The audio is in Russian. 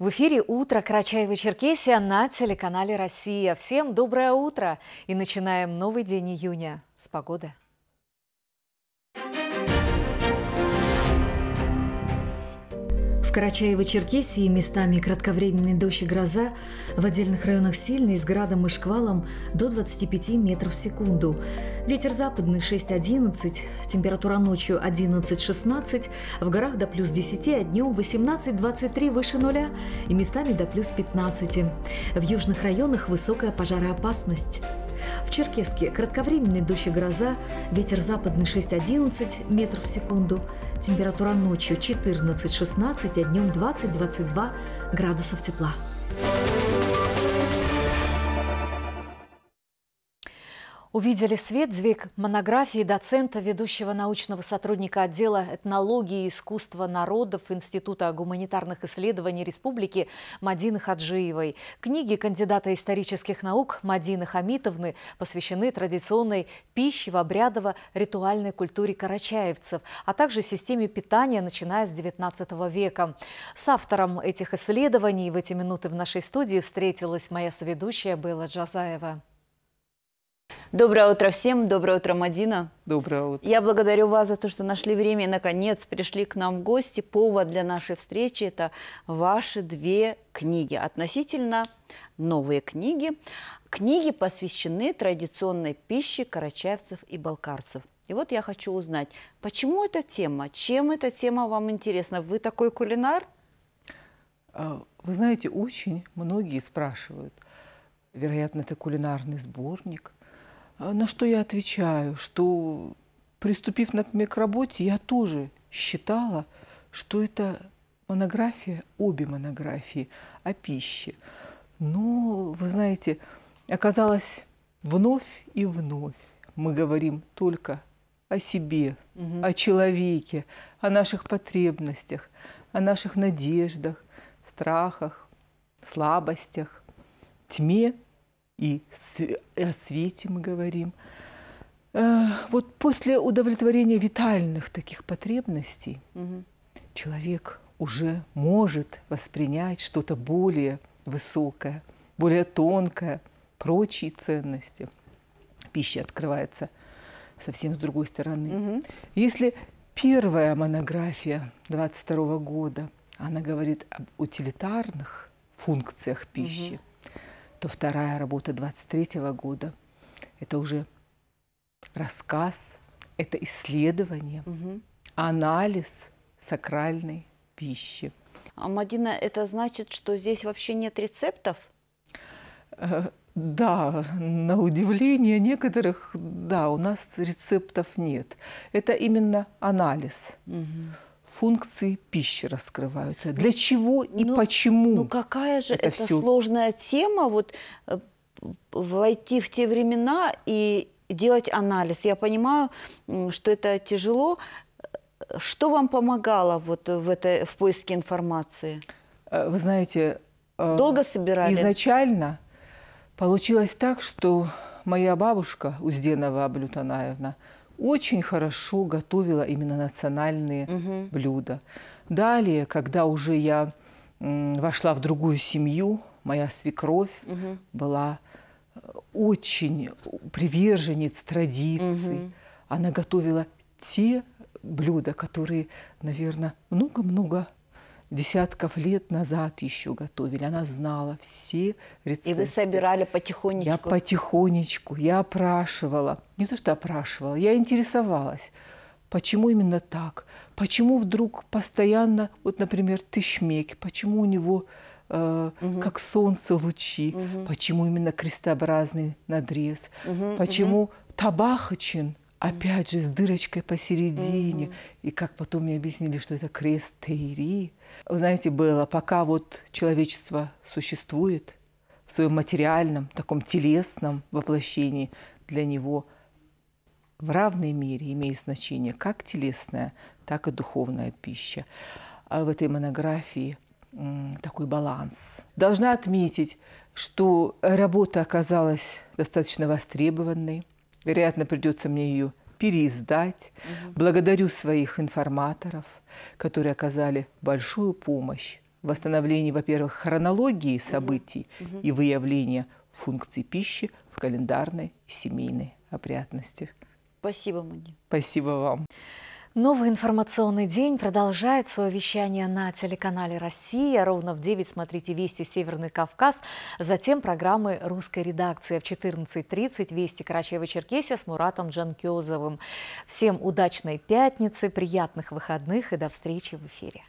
В эфире «Утро Карачаева-Черкесия» на телеканале «Россия». Всем доброе утро и начинаем новый день июня с погоды. В Карачаево-Черкесии местами кратковременный дождь и гроза, в отдельных районах сильный, с градом и шквалом до 25 метров в секунду. Ветер западный 6-11, температура ночью 11-16, в горах до плюс 10, а днем 18-23 выше нуля и местами до плюс 15. В южных районах высокая пожароопасность. В Черкеске кратковременный дождь и гроза, ветер западный 6-11 метров в секунду, Температура ночью 14-16, а днем 20-22 градусов тепла. увидели свет звик монографии доцента, ведущего научного сотрудника отдела этнологии и искусства народов Института гуманитарных исследований Республики Мадины Хаджиевой. Книги кандидата исторических наук Мадины Хамитовны посвящены традиционной пище в обрядово-ритуальной культуре карачаевцев, а также системе питания, начиная с XIX века. С автором этих исследований в эти минуты в нашей студии встретилась моя соведущая Белла Джазаева. Доброе утро всем, доброе утро, Мадина. Доброе утро. Я благодарю вас за то, что нашли время и, наконец, пришли к нам в гости. Повод для нашей встречи – это ваши две книги. Относительно новые книги. Книги посвящены традиционной пище карачаевцев и балкарцев. И вот я хочу узнать, почему эта тема, чем эта тема вам интересна? Вы такой кулинар? А, вы знаете, очень многие спрашивают. Вероятно, это кулинарный сборник – а, на что я отвечаю, что приступив, например, к работе, я тоже считала, что это монография, обе монографии о пище. Но, вы знаете, оказалось вновь и вновь мы говорим только о себе, угу. о человеке, о наших потребностях, о наших надеждах, страхах, слабостях, тьме и о свете мы говорим. Э, вот после удовлетворения витальных таких потребностей угу. человек уже может воспринять что-то более высокое, более тонкое, прочие ценности. Пища открывается совсем с другой стороны. Угу. Если первая монография 22 года, она говорит об утилитарных функциях пищи, угу то вторая работа 23 года – это уже рассказ, это исследование, угу. анализ сакральной пищи. А Мадина, это значит, что здесь вообще нет рецептов? Э, да, на удивление некоторых, да, у нас рецептов нет. Это именно анализ. Угу функции пищи раскрываются. Ну, Для чего и ну, почему? Ну какая же это, это все... сложная тема, вот э, войти в те времена и делать анализ. Я понимаю, что это тяжело. Что вам помогало вот в, этой, в поиске информации? Э, вы знаете, э, долго собирали. Изначально получилось так, что моя бабушка Узденова Аблютанаевна – очень хорошо готовила именно национальные угу. блюда. Далее, когда уже я вошла в другую семью, моя свекровь угу. была э, очень приверженец традиций. Угу. Она готовила те блюда, которые, наверное, много-много десятков лет назад еще готовили. Она знала все рецепты. И вы собирали потихонечку? Я потихонечку, я опрашивала. Не то, что опрашивала, я интересовалась. Почему именно так? Почему вдруг постоянно, вот, например, тышмек, почему у него э, угу. как солнце лучи, угу. почему именно крестообразный надрез, угу, почему угу. табахачин, опять же, с дырочкой посередине. Mm-hmm. И как потом мне объяснили, что это крест Тейри. Вы знаете, было, пока вот человечество существует в своем материальном, таком телесном воплощении, для него в равной мере имеет значение как телесная, так и духовная пища. А в этой монографии такой баланс. Должна отметить, что работа оказалась достаточно востребованной – Вероятно, придется мне ее переиздать. Угу. Благодарю своих информаторов, которые оказали большую помощь в восстановлении, во-первых, хронологии событий угу. и выявления функций пищи в календарной семейной опрятности. Спасибо, Мани. Спасибо вам. Новый информационный день продолжает свое вещание на телеканале «Россия». Ровно в 9 смотрите «Вести Северный Кавказ», затем программы русской редакции. В 14.30 «Вести Карачаева-Черкесия» с Муратом Джанкиозовым. Всем удачной пятницы, приятных выходных и до встречи в эфире.